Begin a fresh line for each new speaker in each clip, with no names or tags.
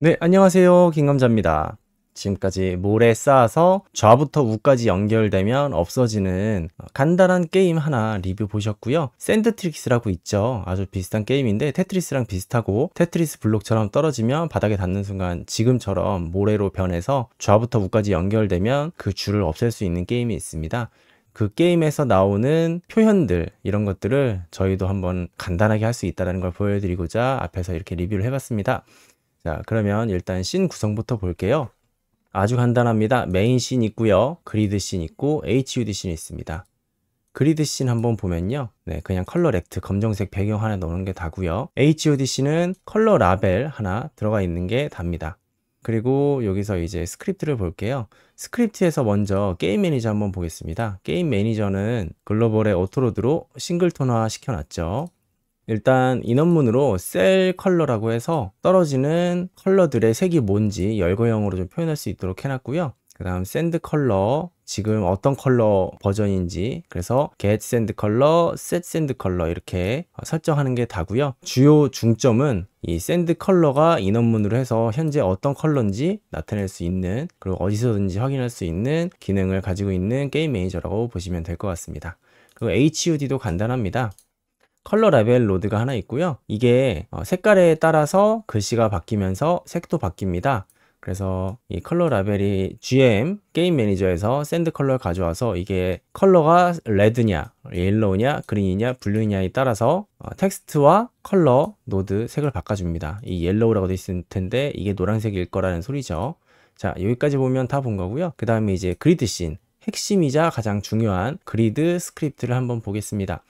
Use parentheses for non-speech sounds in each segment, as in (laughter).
네, 안녕하세요. 김감자입니다. 지금까지 모래 쌓아서 좌부터 우까지 연결되면 없어지는 간단한 게임 하나 리뷰 보셨고요. 샌드트릭스라고 있죠. 아주 비슷한 게임인데 테트리스랑 비슷하고 테트리스 블록처럼 떨어지면 바닥에 닿는 순간 지금처럼 모래로 변해서 좌부터 우까지 연결되면 그 줄을 없앨 수 있는 게임이 있습니다. 그 게임에서 나오는 표현들 이런 것들을 저희도 한번 간단하게 할 수 있다는 걸 보여드리고자 앞에서 이렇게 리뷰를 해봤습니다. 자, 그러면 일단 씬 구성부터 볼게요. 아주 간단합니다. 메인 씬 있고요. 그리드 씬 있고 HUD 씬 있습니다. 그리드 씬 한번 보면요. 네, 그냥 컬러 렉트 검정색 배경 하나 넣는 게 다고요. HUD 씬은 컬러 라벨 하나 들어가 있는 게 답니다. 그리고 여기서 이제 스크립트를 볼게요. 스크립트에서 먼저 게임 매니저 한번 보겠습니다. 게임 매니저는 글로벌의 오토로드로 싱글톤화 시켜놨죠. 일단 인원문으로 셀 컬러라고 해서 떨어지는 컬러들의 색이 뭔지 열거형으로 좀 표현할 수 있도록 해놨고요. 그 다음 샌드 컬러 지금 어떤 컬러 버전인지 그래서 get send c o l o set send 이렇게 설정하는 게 다고요. 주요 중점은 이 샌드 컬러가 인원문으로 해서 현재 어떤 컬러인지 나타낼 수 있는 그리고 어디서든지 확인할 수 있는 기능을 가지고 있는 게임 매니저라고 보시면 될 것 같습니다. 그리고 HUD도 간단합니다. 컬러 라벨 로드가 하나 있고요. 이게 어, 색깔에 따라서 글씨가 바뀌면서 색도 바뀝니다. 그래서 이 컬러 라벨이 GM 게임 매니저에서 샌드 컬러를 가져와서 이게 컬러가 레드냐, 옐로우냐, 그린이냐, 블루이냐에 따라서 어, 텍스트와 컬러 노드 색을 바꿔줍니다. 이 옐로우라고 돼 있을 텐데 이게 노란색일 거라는 소리죠. 자 여기까지 보면 다 본 거고요. 그 다음에 이제 그리드 씬 핵심이자 가장 중요한 그리드 스크립트를 한번 보겠습니다.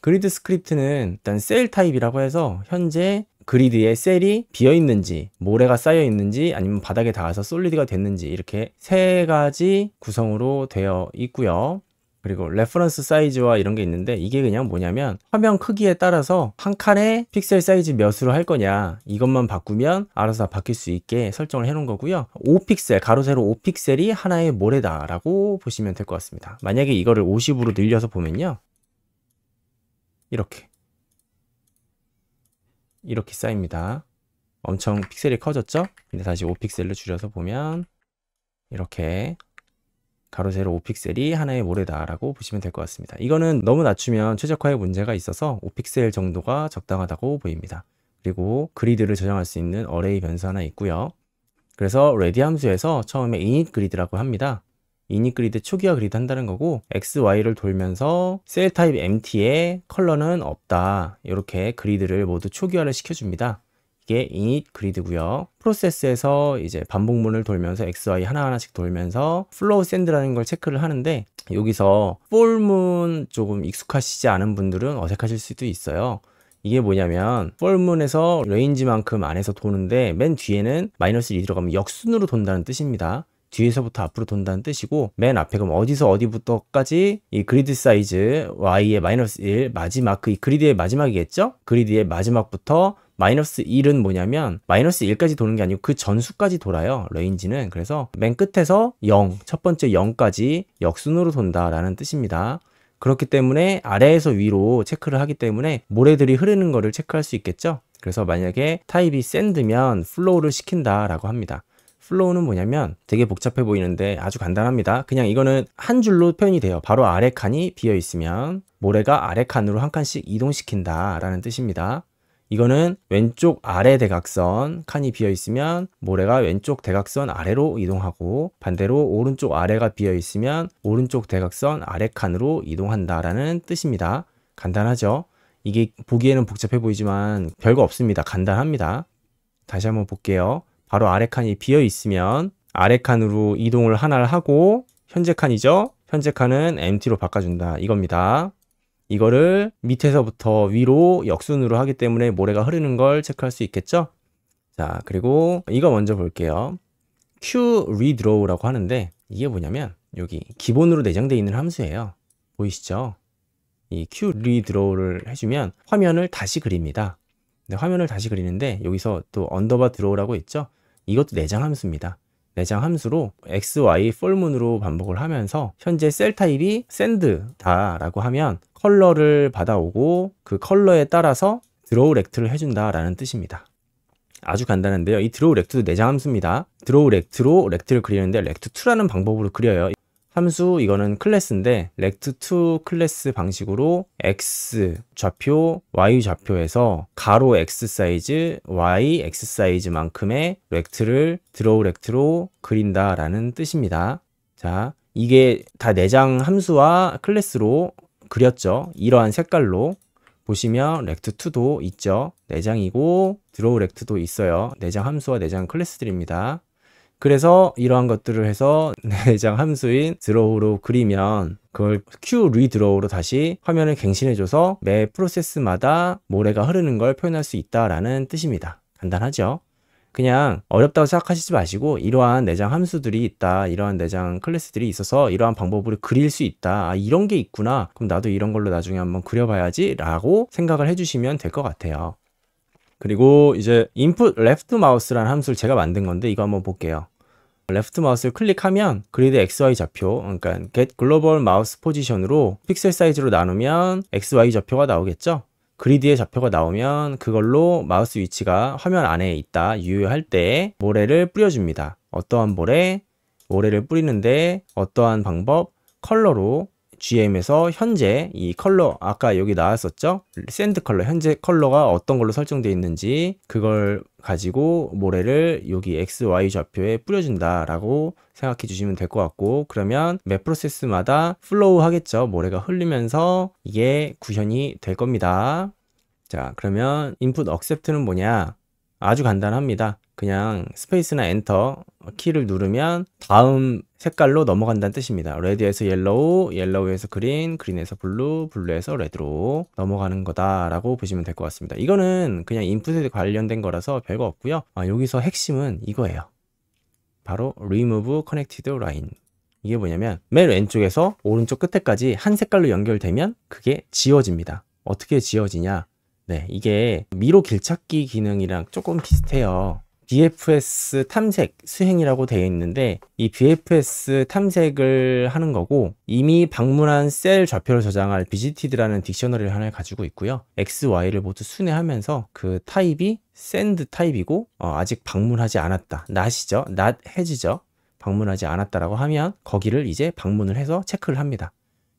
그리드 스크립트는 일단 셀 타입이라고 해서 현재 그리드에 셀이 비어 있는지 모래가 쌓여 있는지 아니면 바닥에 닿아서 솔리드가 됐는지 이렇게 세 가지 구성으로 되어 있고요 그리고 레퍼런스 사이즈와 이런 게 있는데 이게 그냥 뭐냐면 화면 크기에 따라서 한 칸에 픽셀 사이즈 몇으로 할 거냐 이것만 바꾸면 알아서 다 바뀔 수 있게 설정을 해 놓은 거고요 5픽셀 가로 세로 5픽셀이 하나의 모래다 라고 보시면 될 것 같습니다 만약에 이거를 50으로 늘려서 보면요 이렇게 이렇게 쌓입니다. 엄청 픽셀이 커졌죠? 근데 다시 5픽셀로 줄여서 보면 이렇게 가로 세로 5픽셀이 하나의 모래다라고 보시면 될 것 같습니다. 이거는 너무 낮추면 최적화에 문제가 있어서 5픽셀 정도가 적당하다고 보입니다. 그리고 그리드를 저장할 수 있는 어레이 변수 하나 있고요. 그래서 레디 함수에서 처음에 init 그리드라고 합니다. 이니 그리드 초기화 그리드 한다는 거고 XY를 돌면서 셀 타입 MT에 컬러는 없다 이렇게 그리드를 모두 초기화를 시켜줍니다 이게 이니 그리드고요 프로세스에서 이제 반복문을 돌면서 XY 하나하나씩 돌면서 플로우 샌드라는 걸 체크를 하는데 여기서 폴문 조금 익숙하시지 않은 분들은 어색하실 수도 있어요 이게 뭐냐면 폴문에서 레인지만큼 안에서 도는데 맨 뒤에는 마이너스 2 들어가면 역순으로 돈다는 뜻입니다 뒤에서부터 앞으로 돈다는 뜻이고 맨 앞에 그럼 어디서 어디부터까지 이 그리드 사이즈 y의 마이너스 1 마지막 그 이 그리드의 마지막이겠죠? 그리드의 마지막부터 마이너스 1은 뭐냐면 마이너스 1까지 도는 게 아니고 그 전수까지 돌아요 레인지는 그래서 맨 끝에서 0 첫 번째 0까지 역순으로 돈다 라는 뜻입니다 그렇기 때문에 아래에서 위로 체크를 하기 때문에 모래들이 흐르는 거를 체크할 수 있겠죠 그래서 만약에 타입이 샌드면 플로우를 시킨다 라고 합니다 플로우는 뭐냐면 되게 복잡해 보이는데 아주 간단합니다. 그냥 이거는 한 줄로 표현이 돼요. 바로 아래 칸이 비어 있으면 모래가 아래 칸으로 한 칸씩 이동시킨다 라는 뜻입니다. 이거는 왼쪽 아래 대각선 칸이 비어 있으면 모래가 왼쪽 대각선 아래로 이동하고 반대로 오른쪽 아래가 비어 있으면 오른쪽 대각선 아래 칸으로 이동한다라는 뜻입니다. 간단하죠? 이게 보기에는 복잡해 보이지만 별거 없습니다. 간단합니다. 다시 한번 볼게요. 바로 아래 칸이 비어 있으면 아래 칸으로 이동을 하나를 하고 현재 칸이죠. 현재 칸은 m t 로 바꿔준다 이겁니다. 이거를 밑에서부터 위로 역순으로 하기 때문에 모래가 흐르는 걸 체크할 수 있겠죠? 자, 그리고 이거 먼저 볼게요. q redraw라고 하는데 이게 뭐냐면 여기 기본으로 내장되어 있는 함수예요. 보이시죠? 이 q redraw를 해주면 화면을 다시 그립니다. 근데 화면을 다시 그리는데 여기서 또 언더바 드로우라고 있죠? 이것도 내장 함수입니다. 내장 함수로 xy 폴문으로 반복을 하면서 현재 셀 타입이 s e n d 다라고 하면 컬러를 받아오고 그 컬러에 따라서 드로우 렉트를 해준다라는 뜻입니다. 아주 간단한데요. 이 드로우 렉트도 내장 함수입니다. 드로우 렉트로 렉트를 그리는데 렉트2라는 방법으로 그려요. 함수 이거는 클래스인데 lect2 클래스 방식으로 x 좌표, y 좌표에서 가로 x 사이즈, y x 사이즈만큼의 렉트를 드로우 렉트로 그린다라는 뜻입니다. 자, 이게 다 내장 함수와 클래스로 그렸죠. 이러한 색깔로 보시면 렉트2도 있죠. 내장이고 드로우 렉트도 있어요. 내장 함수와 내장 클래스들입니다. 그래서 이러한 것들을 해서 (laughs) 내장 함수인 드로우로 그리면 그걸 q 리드로우로 다시 화면을 갱신해줘서 매 프로세스마다 모래가 흐르는 걸 표현할 수 있다라는 뜻입니다. 간단하죠? 그냥 어렵다고 생각하시지 마시고 이러한 내장 함수들이 있다 이러한 내장 클래스들이 있어서 이러한 방법으로 그릴 수 있다 아 이런 게 있구나 그럼 나도 이런 걸로 나중에 한번 그려봐야지 라고 생각을 해주시면 될 것 같아요 그리고 이제 input left mouse라는 함수를 제가 만든 건데 이거 한번 볼게요. left m o u s e 를 클릭하면 그리드 XY 좌표 그러니까 get global mouse position으로 픽셀 사이즈로 나누면 XY 좌표가 나오겠죠? 그리드의 좌표가 나오면 그걸로 마우스 위치가 화면 안에 있다 유효할 때 모래를 뿌려줍니다. 어떠한 모래? 모래를 뿌리는데 어떠한 방법? 컬러로 GM에서 현재 이 컬러 아까 여기 나왔었죠 샌드 컬러 현재 컬러가 어떤 걸로 설정되어 있는지 그걸 가지고 모래를 여기 XY 좌표에 뿌려준다 라고 생각해 주시면 될 것 같고 그러면 맵 프로세스마다 플로우 하겠죠 모래가 흘리면서 이게 구현이 될 겁니다 자 그러면 인풋 억셉트는 뭐냐 아주 간단합니다 그냥 스페이스나 엔터 키를 누르면 다음 색깔로 넘어간다는 뜻입니다. 레드에서 옐로우, 옐로우에서 그린, 그린에서 블루, 블루에서 레드로 넘어가는 거다라고 보시면 될 것 같습니다. 이거는 그냥 인풋에 관련된 거라서 별거 없고요. 아, 여기서 핵심은 이거예요. 바로 remove connected line. 이게 뭐냐면 맨 왼쪽에서 오른쪽 끝에까지 한 색깔로 연결되면 그게 지워집니다. 어떻게 지워지냐? 네, 이게 미로 길찾기 기능이랑 조금 비슷해요. BFS 탐색 수행이라고 되어 있는데 이 BFS 탐색을 하는 거고 이미 방문한 셀 좌표를 저장할 BGTD라는 딕셔너리를 하나 가지고 있고요. X, Y를 모두 순회하면서 그 타입이 send 타입이고 어, 아직 방문하지 않았다. not이죠. not has죠. 방문하지 않았다라고 하면 거기를 이제 방문을 해서 체크를 합니다.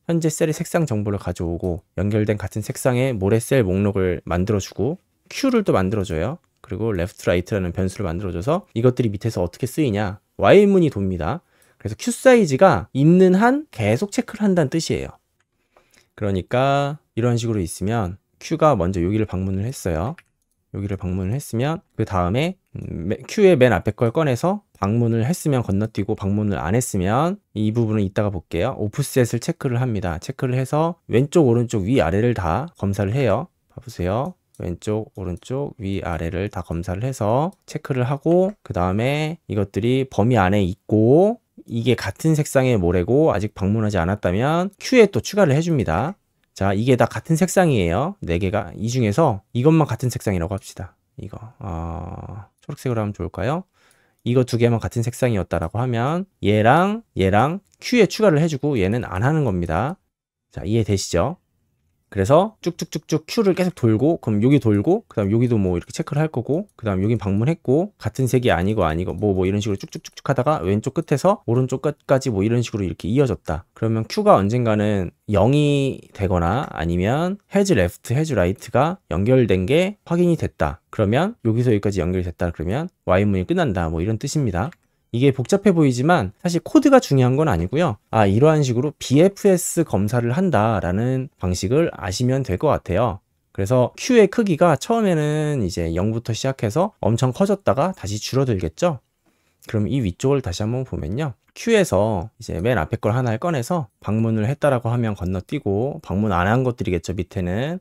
현재 셀의 색상 정보를 가져오고 연결된 같은 색상의 모래셀 목록을 만들어주고 큐를 또 만들어줘요. 그리고 left, right라는 변수를 만들어줘서 이것들이 밑에서 어떻게 쓰이냐 while문이 돕니다. 그래서 q 사이즈가 있는 한 계속 체크를 한다는 뜻이에요. 그러니까 이런 식으로 있으면 q가 먼저 여기를 방문을 했어요. 여기를 방문을 했으면 그 다음에 음, Q의 맨 앞에 걸 꺼내서 방문을 했으면 건너뛰고 방문을 안 했으면 이 부분은 이따가 볼게요. o f f s e t 을 체크를 합니다. 체크를 해서 왼쪽 오른쪽 위 아래를 다 검사를 해요. 봐보세요. 왼쪽, 오른쪽, 위, 아래를 다 검사를 해서 체크를 하고 그 다음에 이것들이 범위 안에 있고 이게 같은 색상의 모래고 아직 방문하지 않았다면 Q에 또 추가를 해줍니다. 자, 이게 다 같은 색상이에요. 4개가. 이 중에서 이것만 같은 색상이라고 합시다. 이거. 어, 초록색으로 하면 좋을까요? 이거 두 개만 같은 색상이었다라고 하면 얘랑 얘랑 Q에 추가를 해주고 얘는 안 하는 겁니다. 자, 이해되시죠? 그래서 쭉쭉쭉쭉 큐를 계속 돌고 그럼 여기 돌고 그다음 여기도 뭐 이렇게 체크를 할 거고 그다음 여기 방문했고 같은 색이 아니고 아니고 뭐뭐 뭐 이런 식으로 쭉쭉쭉쭉 하다가 왼쪽 끝에서 오른쪽 끝까지 뭐 이런 식으로 이렇게 이어졌다. 그러면 큐가 언젠가는 0이 되거나 아니면 헤즈 레프트 헤즈 라이트가 연결된 게 확인이 됐다. 그러면 여기서 여기까지 연결됐다 그러면 y 문이 끝난다 뭐 이런 뜻입니다. 이게 복잡해 보이지만 사실 코드가 중요한 건 아니고요. 아 이러한 식으로 BFS 검사를 한다라는 방식을 아시면 될 것 같아요. 그래서 Q의 크기가 처음에는 이제 0부터 시작해서 엄청 커졌다가 다시 줄어들겠죠. 그럼 이 위쪽을 다시 한번 보면요. Q에서 이제 맨 앞에 걸 하나를 꺼내서 방문을 했다라고 하면 건너뛰고 방문 안 한 것들이겠죠 밑에는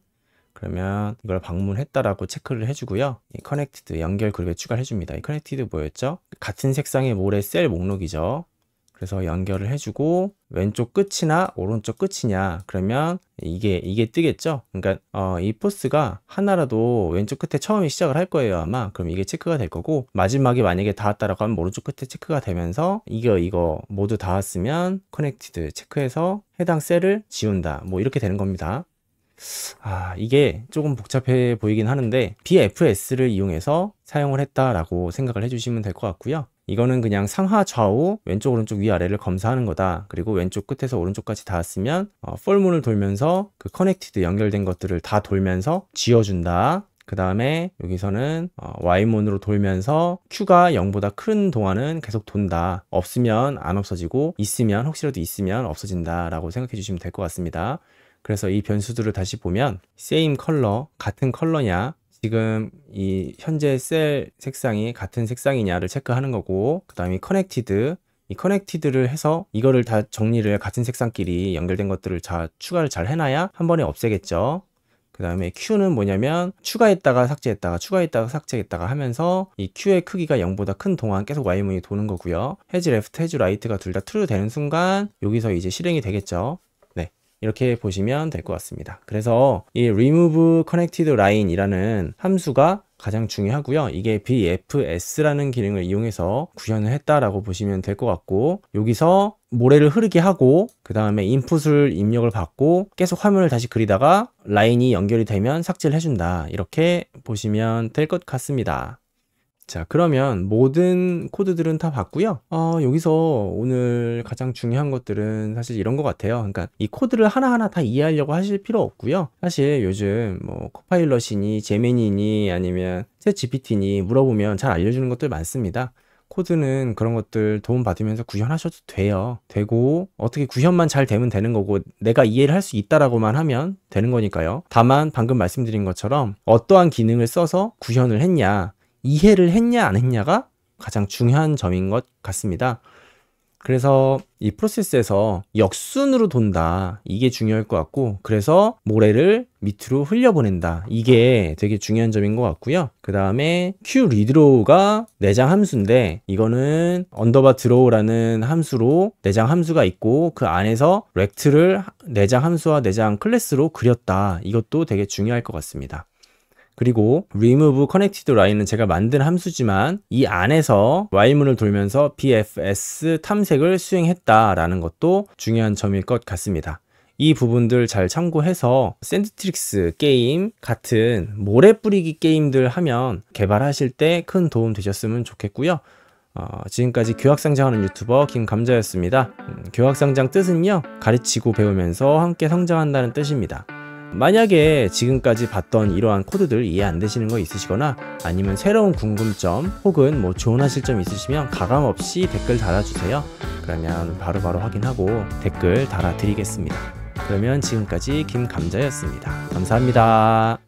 그러면 이걸 방문했다라고 체크를 해주고요. 이 커넥티드 연결 그룹에 추가를 해줍니다. 이 커넥티드 뭐였죠? 같은 색상의 모래 셀 목록이죠. 그래서 연결을 해주고 왼쪽 끝이나 오른쪽 끝이냐 그러면 이게 이게 뜨겠죠 그러니까 어, 이 포스가 하나라도 왼쪽 끝에 처음에 시작을 할 거예요 아마 그럼 이게 체크가 될 거고 마지막에 만약에 닿았다라고 하면 오른쪽 끝에 체크가 되면서 이거 이거 모두 닿았으면 커넥티드 체크해서 해당 셀을 지운다 뭐 이렇게 되는 겁니다 아, 이게 조금 복잡해 보이긴 하는데 BFS를 이용해서 사용을 했다라고 생각을 해주시면 될 것 같고요. 이거는 그냥 상하 좌우 왼쪽 오른쪽 위아래를 검사하는 거다 그리고 왼쪽 끝에서 오른쪽까지 닿았으면 어, 폴문을 돌면서 그 커넥티드 연결된 것들을 다 돌면서 지어준다 그 다음에 여기서는 어, Y몬으로 돌면서 Q가 0보다 큰 동안은 계속 돈다 없으면 안 없어지고 있으면 혹시라도 있으면 없어진다 라고 생각해 주시면 될 것 같습니다 그래서 이 변수들을 다시 보면 same 컬러 같은 컬러냐 지금 이 현재 셀 색상이 같은 색상이냐를 체크하는 거고 그 다음에 connected 이 커넥티드를 해서 이거를 다 정리를 같은 색상끼리 연결된 것들을 다 추가를 잘 해놔야 한 번에 없애겠죠 그 다음에 Q는 뭐냐면 추가했다가 삭제했다가 추가했다가 삭제했다가 하면서 이 Q의 크기가 0보다 큰 동안 계속 Y문이 도는 거고요. 해지 레프트, 해지 라이트가 둘다 트루 되는 순간 여기서 이제 실행이 되겠죠. 이렇게 보시면 될 것 같습니다. 그래서 이 remove connected line이라는 함수가 가장 중요하고요. 이게 BFS라는 기능을 이용해서 구현을 했다라고 보시면 될 것 같고 여기서 모래를 흐르게 하고 그 다음에 인풋을 입력을 받고 계속 화면을 다시 그리다가 라인이 연결이 되면 삭제를 해준다 이렇게 보시면 될 것 같습니다. 자, 그러면 모든 코드들은 다 봤고요. 어, 여기서 오늘 가장 중요한 것들은 사실 이런 것 같아요. 그러니까 이 코드를 하나하나 다 이해하려고 하실 필요 없고요. 사실 요즘 뭐 코파일럿이니 제메니니 아니면 새 GPT니 물어보면 잘 알려주는 것들 많습니다. 코드는 그런 것들 도움받으면서 구현하셔도 돼요. 되고 어떻게 구현만 잘 되면 되는 거고 내가 이해를 할 수 있다라고만 하면 되는 거니까요. 다만 방금 말씀드린 것처럼 어떠한 기능을 써서 구현을 했냐 이해를 했냐 안 했냐가 가장 중요한 점인 것 같습니다. 그래서 이 프로세스에서 역순으로 돈다. 이게 중요할 것 같고, 그래서 모래를 밑으로 흘려보낸다. 이게 되게 중요한 점인 것 같고요. 그 다음에 qreadrow가 내장 함수인데, 이거는 언더바 드로우라는 함수로 내장 함수가 있고, 그 안에서 렉트를 내장 함수와 내장 클래스로 그렸다. 이것도 되게 중요할 것 같습니다. 그리고 remove connected line은 제가 만든 함수지만 이 안에서 while문을 돌면서 bfs 탐색을 수행했다라는 것도 중요한 점일 것 같습니다. 이 부분들 잘 참고해서 샌드트릭스 게임 같은 모래 뿌리기 게임들 하면 개발하실 때 큰 도움 되셨으면 좋겠고요. 어, 지금까지 교학상장하는 유튜버 김감자였습니다. 음, 교학상장 뜻은요, 가르치고 배우면서 함께 성장한다는 뜻입니다. 만약에 지금까지 봤던 이러한 코드들 이해 안 되시는 거 있으시거나 아니면 새로운 궁금점 혹은 뭐 조언하실 점 있으시면 가감없이 댓글 달아주세요. 그러면 바로바로 바로 확인하고 댓글 달아드리겠습니다. 그러면 지금까지 김감자였습니다. 감사합니다.